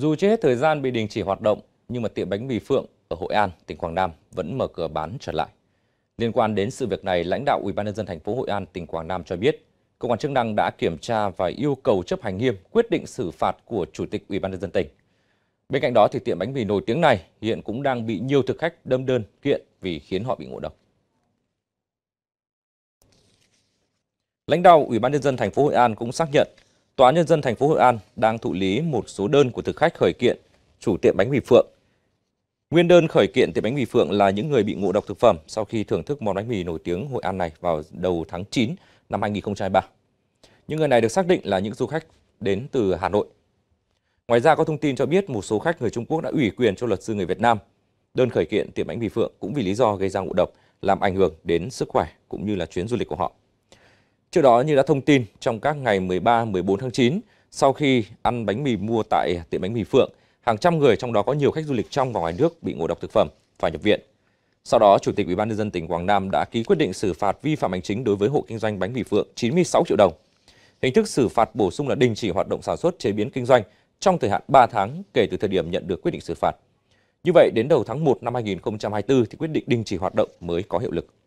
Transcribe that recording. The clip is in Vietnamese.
Dù chưa hết thời gian bị đình chỉ hoạt động, nhưng mà tiệm bánh mì Phượng ở Hội An, tỉnh Quảng Nam vẫn mở cửa bán trở lại. Liên quan đến sự việc này, lãnh đạo Ủy ban nhân dân thành phố Hội An, tỉnh Quảng Nam cho biết, cơ quan chức năng đã kiểm tra và yêu cầu chấp hành nghiêm quyết định xử phạt của Chủ tịch Ủy ban nhân dân tỉnh. Bên cạnh đó thì tiệm bánh mì nổi tiếng này hiện cũng đang bị nhiều thực khách đâm đơn kiện vì khiến họ bị ngộ độc. Lãnh đạo Ủy ban nhân dân thành phố Hội An cũng xác nhận Tòa án nhân dân thành phố Hội An đang thụ lý một số đơn của thực khách khởi kiện chủ tiệm bánh mì Phượng. Nguyên đơn khởi kiện tiệm bánh mì Phượng là những người bị ngộ độc thực phẩm sau khi thưởng thức món bánh mì nổi tiếng Hội An này vào đầu tháng 9 năm 2023. Những người này được xác định là những du khách đến từ Hà Nội. Ngoài ra có thông tin cho biết một số khách người Trung Quốc đã ủy quyền cho luật sư người Việt Nam. Đơn khởi kiện tiệm bánh mì Phượng cũng vì lý do gây ra ngộ độc làm ảnh hưởng đến sức khỏe cũng như là chuyến du lịch của họ. Trước đó như đã thông tin, trong các ngày 13-14 tháng 9, sau khi ăn bánh mì mua tại tiệm bánh mì Phượng, hàng trăm người trong đó có nhiều khách du lịch trong và ngoài nước bị ngộ độc thực phẩm phải nhập viện. Sau đó, Chủ tịch Ủy ban nhân dân tỉnh Quảng Nam đã ký quyết định xử phạt vi phạm hành chính đối với hộ kinh doanh bánh mì Phượng 96 triệu đồng. Hình thức xử phạt bổ sung là đình chỉ hoạt động sản xuất chế biến kinh doanh trong thời hạn 3 tháng kể từ thời điểm nhận được quyết định xử phạt. Như vậy, đến đầu tháng 1 năm 2024 thì quyết định đình chỉ hoạt động mới có hiệu lực.